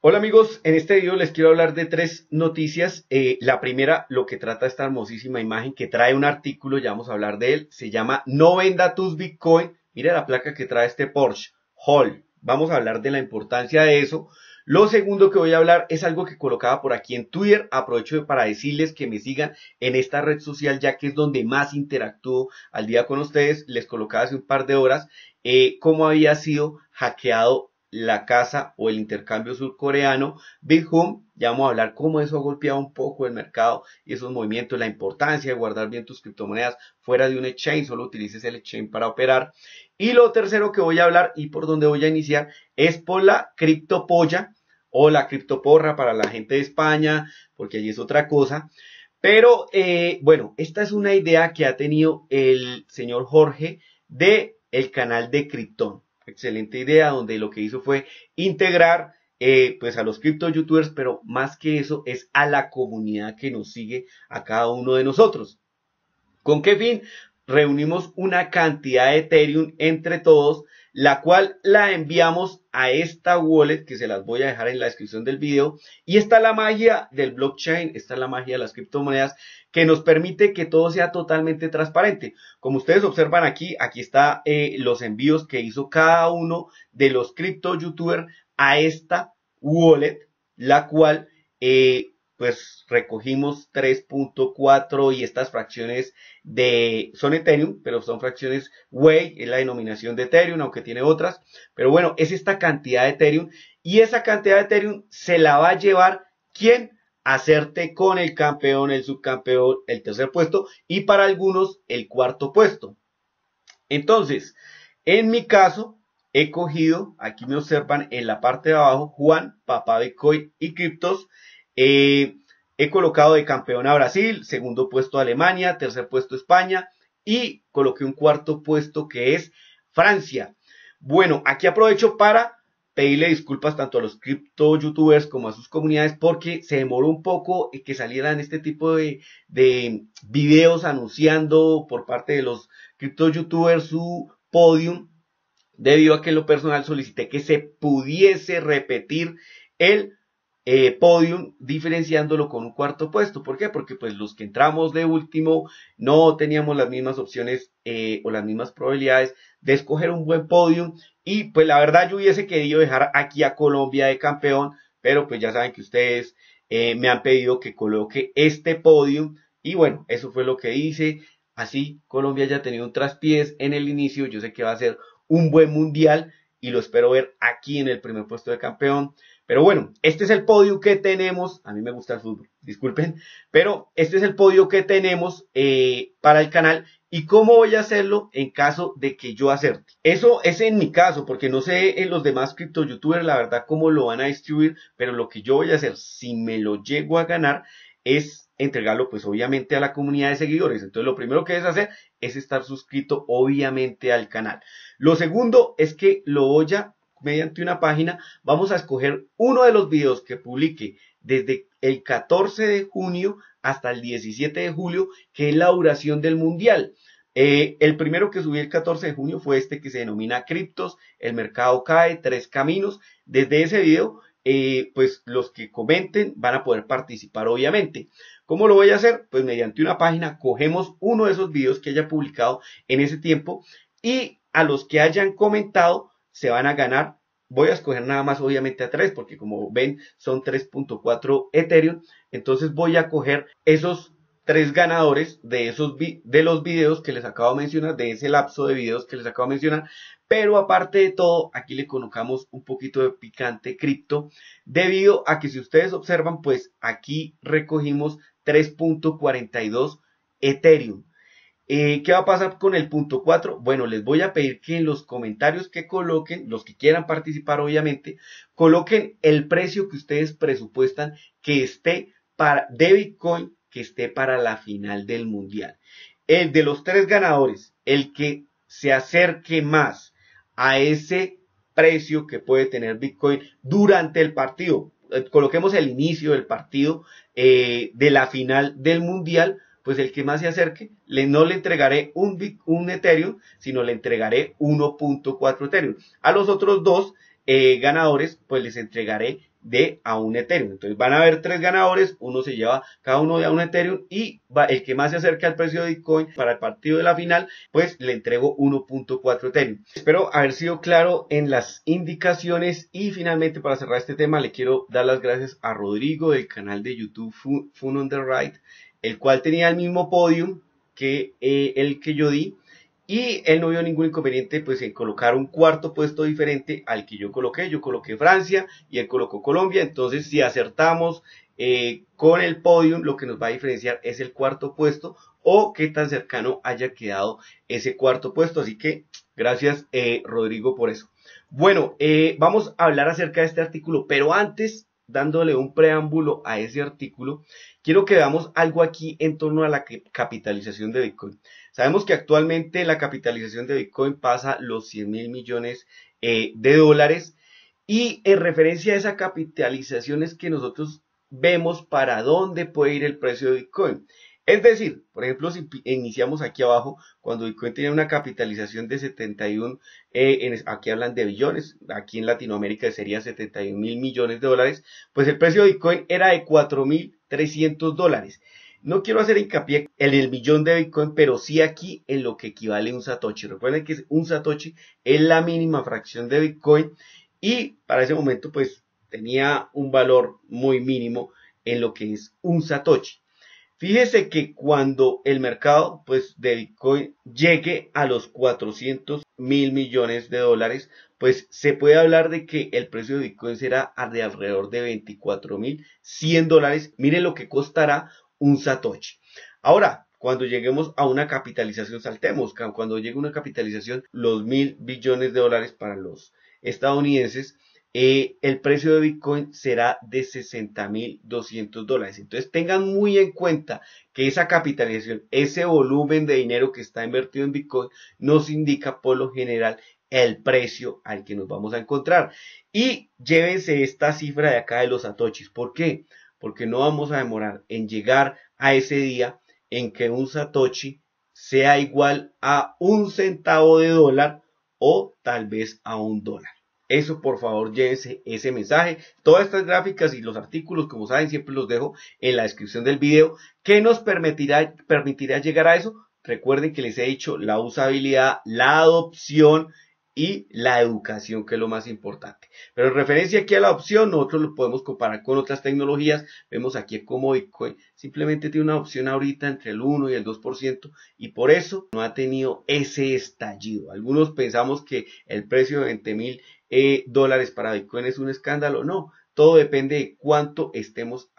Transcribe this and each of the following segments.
Hola amigos, en este video les quiero hablar de tres noticias. Eh, la primera, lo que trata esta hermosísima imagen que trae un artículo, ya vamos a hablar de él, se llama No venda tus Bitcoin. Mira la placa que trae este Porsche, Hall. Vamos a hablar de la importancia de eso. Lo segundo que voy a hablar es algo que colocaba por aquí en Twitter. Aprovecho para decirles que me sigan en esta red social ya que es donde más interactúo al día con ustedes. Les colocaba hace un par de horas eh, cómo había sido hackeado la casa o el intercambio surcoreano, Big Home, ya vamos a hablar cómo eso ha golpeado un poco el mercado y esos movimientos, la importancia de guardar bien tus criptomonedas fuera de un exchange, solo utilices el exchange para operar. Y lo tercero que voy a hablar y por donde voy a iniciar es por la criptopolla o la criptoporra para la gente de España, porque allí es otra cosa. Pero eh, bueno, esta es una idea que ha tenido el señor Jorge de el canal de Krypton excelente idea, donde lo que hizo fue integrar eh, pues a los cripto youtubers, pero más que eso es a la comunidad que nos sigue a cada uno de nosotros. ¿Con qué fin? Reunimos una cantidad de Ethereum entre todos la cual la enviamos a esta wallet que se las voy a dejar en la descripción del video. Y está la magia del blockchain, está la magia de las criptomonedas que nos permite que todo sea totalmente transparente. Como ustedes observan aquí, aquí está eh, los envíos que hizo cada uno de los cripto youtubers a esta wallet, la cual eh, pues recogimos 3.4 y estas fracciones de son Ethereum, pero son fracciones Way, es la denominación de Ethereum, aunque tiene otras. Pero bueno, es esta cantidad de Ethereum y esa cantidad de Ethereum se la va a llevar quién? Hacerte con el campeón, el subcampeón, el tercer puesto y para algunos el cuarto puesto. Entonces, en mi caso, he cogido, aquí me observan en la parte de abajo, Juan, Papá de Bitcoin y Criptos, eh, he colocado de campeón a Brasil, segundo puesto a Alemania, tercer puesto a España y coloqué un cuarto puesto que es Francia. Bueno, aquí aprovecho para pedirle disculpas tanto a los cripto youtubers como a sus comunidades porque se demoró un poco que salieran este tipo de, de videos anunciando por parte de los cripto youtubers su podio debido a que en lo personal solicité que se pudiese repetir el eh, podium, diferenciándolo con un cuarto puesto. ¿Por qué? Porque pues los que entramos de último no teníamos las mismas opciones eh, o las mismas probabilidades de escoger un buen podium. Y pues la verdad yo hubiese querido dejar aquí a Colombia de campeón, pero pues ya saben que ustedes eh, me han pedido que coloque este podium. Y bueno, eso fue lo que hice. Así Colombia ya ha tenido un traspiés en el inicio. Yo sé que va a ser un buen mundial, y lo espero ver aquí en el primer puesto de campeón. Pero bueno, este es el podio que tenemos. A mí me gusta el fútbol, disculpen. Pero este es el podio que tenemos eh, para el canal. ¿Y cómo voy a hacerlo en caso de que yo acerte? Eso es en mi caso, porque no sé en los demás cripto youtubers la verdad cómo lo van a distribuir, pero lo que yo voy a hacer si me lo llego a ganar es entregarlo pues obviamente a la comunidad de seguidores. Entonces lo primero que debes hacer es estar suscrito obviamente al canal. Lo segundo es que lo oya mediante una página vamos a escoger uno de los videos que publique desde el 14 de junio hasta el 17 de julio, que es la duración del mundial. Eh, el primero que subí el 14 de junio fue este que se denomina Criptos, el mercado cae, tres caminos. Desde ese video, eh, pues los que comenten van a poder participar, obviamente. ¿Cómo lo voy a hacer? Pues mediante una página cogemos uno de esos videos que haya publicado en ese tiempo y a los que hayan comentado se van a ganar. Voy a escoger nada más obviamente a tres porque como ven son 3.4 Ethereum. Entonces voy a coger esos tres ganadores de, esos de los videos que les acabo de mencionar, de ese lapso de videos que les acabo de mencionar. Pero aparte de todo, aquí le colocamos un poquito de picante cripto, debido a que si ustedes observan, pues aquí recogimos 3.42 Ethereum. Eh, ¿Qué va a pasar con el punto 4? Bueno, les voy a pedir que en los comentarios que coloquen, los que quieran participar obviamente, coloquen el precio que ustedes presupuestan que esté para de Bitcoin esté para la final del mundial. El de los tres ganadores, el que se acerque más a ese precio que puede tener Bitcoin durante el partido. Eh, coloquemos el inicio del partido eh, de la final del mundial, pues el que más se acerque, le, no le entregaré un, un Ethereum, sino le entregaré 1.4 Ethereum. A los otros dos eh, ganadores, pues les entregaré de a un Ethereum. Entonces van a haber tres ganadores, uno se lleva cada uno de a un Ethereum y va, el que más se acerque al precio de Bitcoin para el partido de la final, pues le entrego 1.4 Ethereum. Espero haber sido claro en las indicaciones y finalmente para cerrar este tema le quiero dar las gracias a Rodrigo del canal de YouTube Fun, on the Right, el cual tenía el mismo podium que eh, el que yo di y él no vio ningún inconveniente pues, en colocar un cuarto puesto diferente al que yo coloqué. Yo coloqué Francia y él colocó Colombia. Entonces, si acertamos eh, con el podium, lo que nos va a diferenciar es el cuarto puesto o qué tan cercano haya quedado ese cuarto puesto. Así que gracias, eh, Rodrigo, por eso. Bueno, eh, vamos a hablar acerca de este artículo, pero antes, dándole un preámbulo a ese artículo, quiero que veamos algo aquí en torno a la capitalización de Bitcoin. Sabemos que actualmente la capitalización de Bitcoin pasa los 100 mil millones eh, de dólares y en referencia a esa capitalización es que nosotros vemos para dónde puede ir el precio de Bitcoin. Es decir, por ejemplo, si iniciamos aquí abajo, cuando Bitcoin tenía una capitalización de 71, eh, aquí hablan de billones, aquí en Latinoamérica sería 71 mil millones de dólares, pues el precio de Bitcoin era de 4.300 dólares. No quiero hacer hincapié en el millón de Bitcoin, pero sí aquí en lo que equivale un Satoshi. Recuerden que un Satoshi es la mínima fracción de Bitcoin y para ese momento pues tenía un valor muy mínimo en lo que es un Satoshi. Fíjese que cuando el mercado pues, de Bitcoin llegue a los 400 mil millones de dólares, pues se puede hablar de que el precio de Bitcoin será de alrededor de 24 mil 100 dólares. Miren lo que costará un Satoshi. Ahora, cuando lleguemos a una capitalización, saltemos, cuando llegue una capitalización, los mil billones de dólares para los estadounidenses, eh, el precio de Bitcoin será de mil 200 dólares. Entonces tengan muy en cuenta que esa capitalización, ese volumen de dinero que está invertido en Bitcoin, nos indica por lo general el precio al que nos vamos a encontrar. Y llévense esta cifra de acá de los satoshis. ¿Por qué? porque no vamos a demorar en llegar a ese día en que un satoshi sea igual a un centavo de dólar o tal vez a un dólar. Eso por favor llévense ese mensaje. Todas estas gráficas y los artículos, como saben, siempre los dejo en la descripción del video. ¿Qué nos permitirá, permitirá llegar a eso? Recuerden que les he dicho la usabilidad, la adopción y la educación, que es lo más importante. Pero en referencia aquí a la opción, nosotros lo podemos comparar con otras tecnologías. Vemos aquí cómo Bitcoin simplemente tiene una opción ahorita entre el 1 y el 2% y por eso no ha tenido ese estallido. Algunos pensamos que el precio de 20 mil eh, dólares para Bitcoin es un escándalo. No, todo depende de cuánto estemos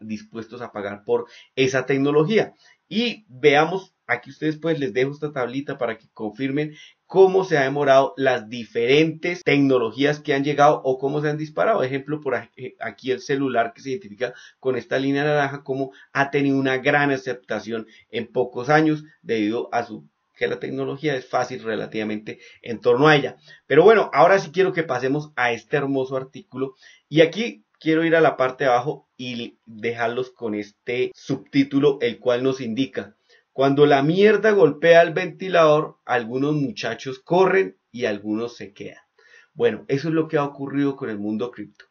dispuestos a pagar por esa tecnología. Y veamos Aquí ustedes pues les dejo esta tablita para que confirmen cómo se ha demorado las diferentes tecnologías que han llegado o cómo se han disparado. Ejemplo, por eh, aquí el celular que se identifica con esta línea naranja, cómo ha tenido una gran aceptación en pocos años debido a su que la tecnología es fácil relativamente en torno a ella. Pero bueno, ahora sí quiero que pasemos a este hermoso artículo y aquí quiero ir a la parte de abajo y dejarlos con este subtítulo el cual nos indica cuando la mierda golpea el ventilador, algunos muchachos corren y algunos se quedan. Bueno, eso es lo que ha ocurrido con el mundo cripto.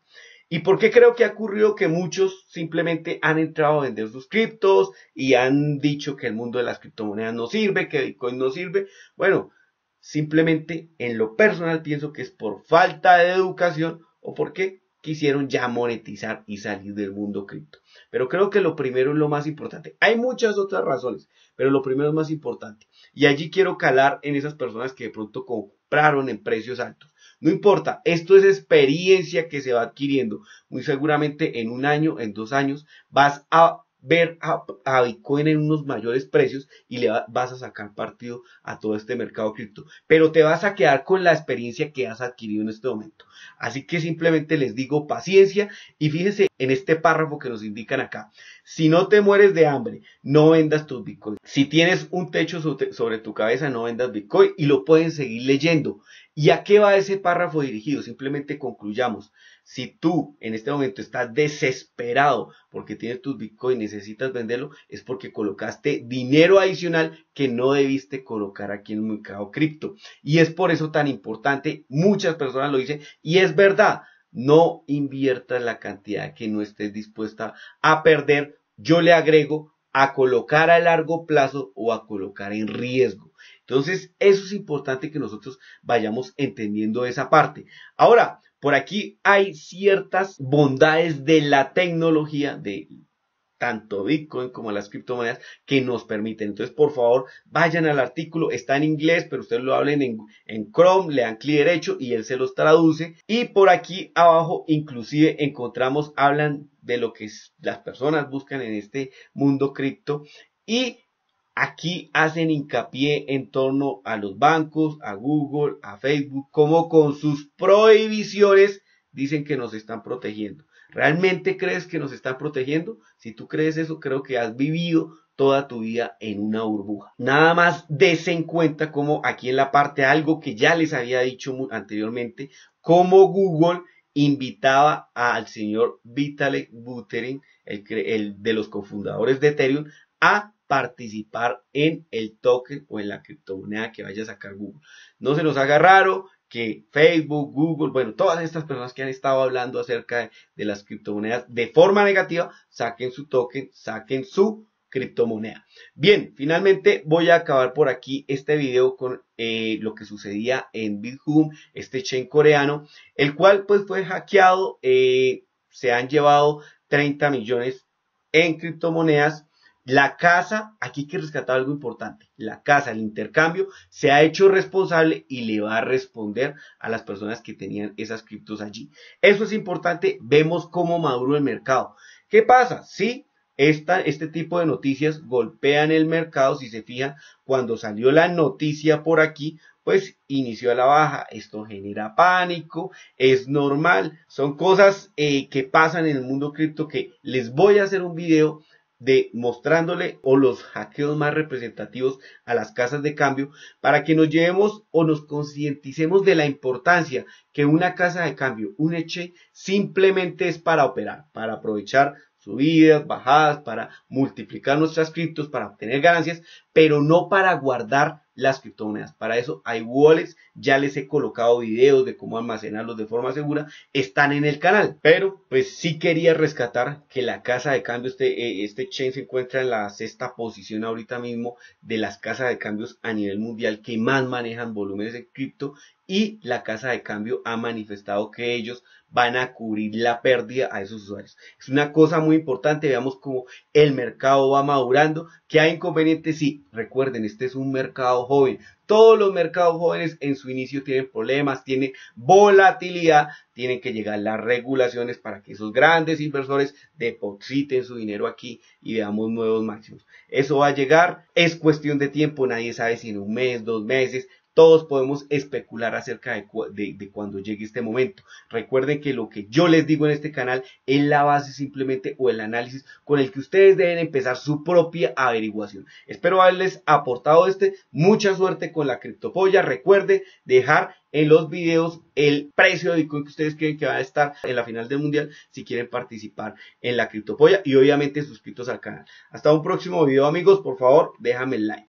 ¿Y por qué creo que ha ocurrido que muchos simplemente han entrado a vender sus criptos y han dicho que el mundo de las criptomonedas no sirve, que Bitcoin no sirve? Bueno, simplemente en lo personal pienso que es por falta de educación o por qué? quisieron ya monetizar y salir del mundo cripto. Pero creo que lo primero es lo más importante. Hay muchas otras razones, pero lo primero es más importante. Y allí quiero calar en esas personas que de pronto compraron en precios altos. No importa, esto es experiencia que se va adquiriendo. Muy seguramente en un año, en dos años, vas a ver a, Bitcoin en unos mayores precios y le vas a sacar partido a todo este mercado cripto. Pero te vas a quedar con la experiencia que has adquirido en este momento. Así que simplemente les digo paciencia y fíjense en este párrafo que nos indican acá. Si no te mueres de hambre, no vendas tus Bitcoin. Si tienes un techo sobre tu cabeza, no vendas Bitcoin y lo pueden seguir leyendo. ¿Y a qué va ese párrafo dirigido? Simplemente concluyamos. Si tú en este momento estás desesperado porque tienes tus Bitcoin y necesitas venderlo, es porque colocaste dinero adicional que no debiste colocar aquí en el mercado cripto. Y es por eso tan importante, muchas personas lo dicen, y es verdad, no inviertas la cantidad que no estés dispuesta a perder. Yo le agrego a colocar a largo plazo o a colocar en riesgo. Entonces, eso es importante que nosotros vayamos entendiendo esa parte. Ahora, por aquí hay ciertas bondades de la tecnología de tanto Bitcoin como las criptomonedas que nos permiten. Entonces, por favor, vayan al artículo, está en inglés, pero ustedes lo hablen en, Chrome, le dan clic derecho y él se los traduce. Y por aquí abajo, inclusive, encontramos, hablan de lo que las personas buscan en este mundo cripto y Aquí hacen hincapié en torno a los bancos, a Google, a Facebook, como con sus prohibiciones dicen que nos están protegiendo. ¿Realmente crees que nos están protegiendo? Si tú crees eso, creo que has vivido toda tu vida en una burbuja. Nada más des en cuenta como aquí en la parte algo que ya les había dicho anteriormente, como Google invitaba al señor Vitalik Buterin, el, el de los cofundadores de Ethereum, a participar en el token o en la criptomoneda que vaya a sacar Google. No se nos haga raro que Facebook, Google, bueno, todas estas personas que han estado hablando acerca de, las criptomonedas de forma negativa, saquen su token, saquen su criptomoneda. Bien, finalmente voy a acabar por aquí este video con eh, lo que sucedía en Home, este chain coreano, el cual pues fue hackeado, eh, se han llevado 30 millones en criptomonedas la casa, aquí hay que rescatar algo importante, la casa, el intercambio, se ha hecho responsable y le va a responder a las personas que tenían esas criptos allí. Eso es importante, vemos cómo maduro el mercado. ¿Qué pasa? Sí, este tipo de noticias golpean el mercado, si se fijan, cuando salió la noticia por aquí, pues inició a la baja. Esto genera pánico, es normal, son cosas eh, que pasan en el mundo cripto que les voy a hacer un video de mostrándole o los hackeos más representativos a las casas de cambio para que nos llevemos o nos concienticemos de la importancia que una casa de cambio, un eche, simplemente es para operar, para aprovechar subidas, bajadas, para multiplicar nuestras criptos, para obtener ganancias, pero no para guardar las criptomonedas. Para eso hay wallets, ya les he colocado videos de cómo almacenarlos de forma segura, están en el canal. Pero pues sí quería rescatar que la casa de cambio, este, eh, este se encuentra en la sexta posición ahorita mismo de las casas de cambios a nivel mundial que más manejan volúmenes de cripto y la casa de cambio ha manifestado que ellos van a cubrir la pérdida a esos usuarios. Es una cosa muy importante, veamos cómo el mercado va madurando, que hay inconvenientes, sí, recuerden, este es un mercado joven. Todos los mercados jóvenes en su inicio tienen problemas, tienen volatilidad, tienen que llegar las regulaciones para que esos grandes inversores depositen su dinero aquí y veamos nuevos máximos. Eso va a llegar, es cuestión de tiempo, nadie sabe si en un mes, dos meses, todos podemos especular acerca de, cuando llegue este momento. Recuerden que lo que yo les digo en este canal es la base simplemente o el análisis con el que ustedes deben empezar su propia averiguación. Espero haberles aportado este. Mucha suerte con la criptopolla. Recuerde dejar en los videos el precio de Bitcoin que ustedes creen que va a estar en la final del mundial si quieren participar en la criptopolla y obviamente suscritos al canal. Hasta un próximo video amigos, por favor déjame el like.